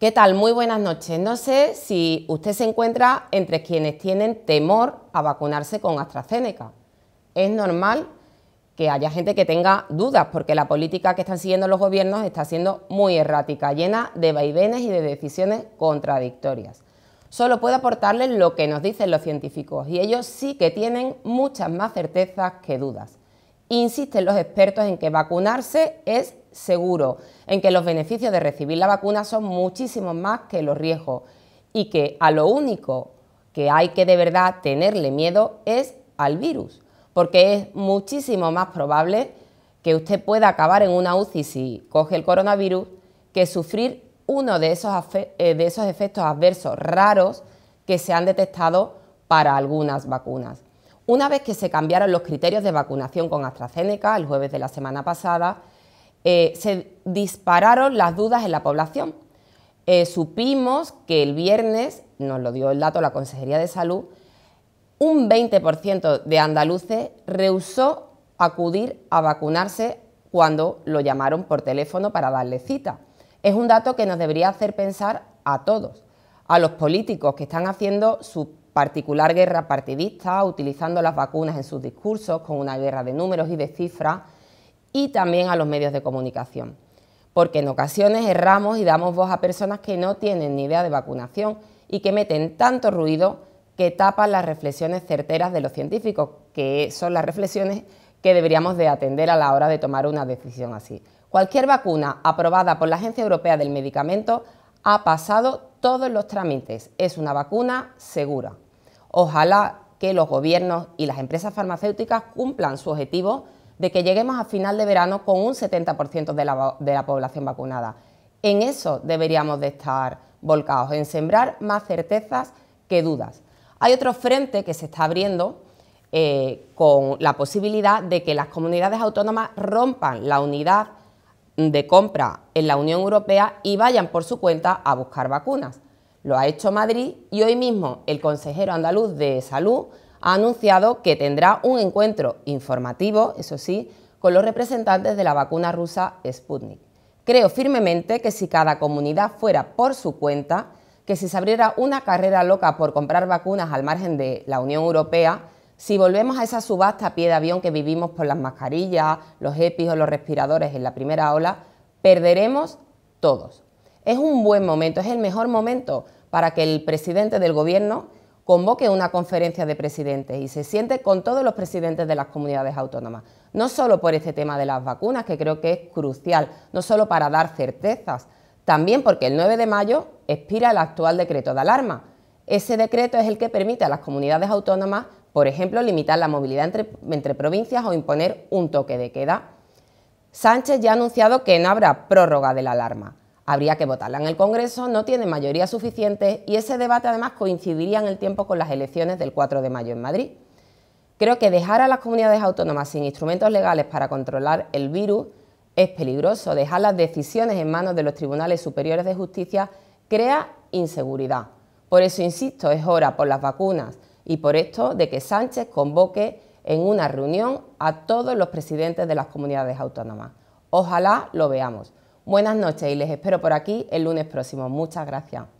¿Qué tal? Muy buenas noches. No sé si usted se encuentra entre quienes tienen temor a vacunarse con AstraZeneca. Es normal que haya gente que tenga dudas porque la política que están siguiendo los gobiernos está siendo muy errática, llena de vaivenes y de decisiones contradictorias. Solo puedo aportarles lo que nos dicen los científicos y ellos sí que tienen muchas más certezas que dudas. Insisten los expertos en que vacunarse es seguro, en que los beneficios de recibir la vacuna son muchísimos más que los riesgos y que a lo único que hay que de verdad tenerle miedo es al virus, porque es muchísimo más probable que usted pueda acabar en una UCI si coge el coronavirus que sufrir uno de esos, eh, de esos efectos adversos raros que se han detectado para algunas vacunas. Una vez que se cambiaron los criterios de vacunación con AstraZeneca el jueves de la semana pasada, eh, se dispararon las dudas en la población. Eh, supimos que el viernes, nos lo dio el dato la Consejería de Salud, un 20% de andaluces rehusó acudir a vacunarse cuando lo llamaron por teléfono para darle cita. Es un dato que nos debería hacer pensar a todos, a los políticos que están haciendo su particular guerra partidista, utilizando las vacunas en sus discursos con una guerra de números y de cifras, y también a los medios de comunicación. Porque en ocasiones erramos y damos voz a personas que no tienen ni idea de vacunación y que meten tanto ruido que tapan las reflexiones certeras de los científicos, que son las reflexiones que deberíamos de atender a la hora de tomar una decisión así. Cualquier vacuna aprobada por la Agencia Europea del Medicamento ha pasado todos los trámites. Es una vacuna segura. Ojalá que los gobiernos y las empresas farmacéuticas cumplan su objetivo de que lleguemos a final de verano con un 70% de la, población vacunada. En eso deberíamos de estar volcados, en sembrar más certezas que dudas. Hay otro frente que se está abriendo eh, con la posibilidad de que las comunidades autónomas rompan la unidad de compra en la Unión Europea y vayan por su cuenta a buscar vacunas. Lo ha hecho Madrid y hoy mismo el consejero andaluz de salud ha anunciado que tendrá un encuentro informativo, eso sí, con los representantes de la vacuna rusa Sputnik. Creo firmemente que si cada comunidad fuera por su cuenta, que si se abriera una carrera loca por comprar vacunas al margen de la Unión Europea, si volvemos a esa subasta a pie de avión que vivimos por las mascarillas, los EPIs o los respiradores en la primera ola, perderemos todos. Es un buen momento, es el mejor momento para que el presidente del gobierno convoque una conferencia de presidentes y se siente con todos los presidentes de las comunidades autónomas, no solo por este tema de las vacunas, que creo que es crucial, no solo para dar certezas, también porque el 9 de mayo expira el actual decreto de alarma. Ese decreto es el que permite a las comunidades autónomas por ejemplo, limitar la movilidad entre, provincias o imponer un toque de queda. Sánchez ya ha anunciado que no habrá prórroga de la alarma. Habría que votarla en el Congreso, no tiene mayoría suficiente y ese debate además coincidiría en el tiempo con las elecciones del 4 de mayo en Madrid. Creo que dejar a las comunidades autónomas sin instrumentos legales para controlar el virus es peligroso. Dejar las decisiones en manos de los tribunales superiores de justicia crea inseguridad. Por eso, insisto, es hora por las vacunas, y por esto de que Sánchez convoque en una reunión a todos los presidentes de las comunidades autónomas. Ojalá lo veamos. Buenas noches y les espero por aquí el lunes próximo. Muchas gracias.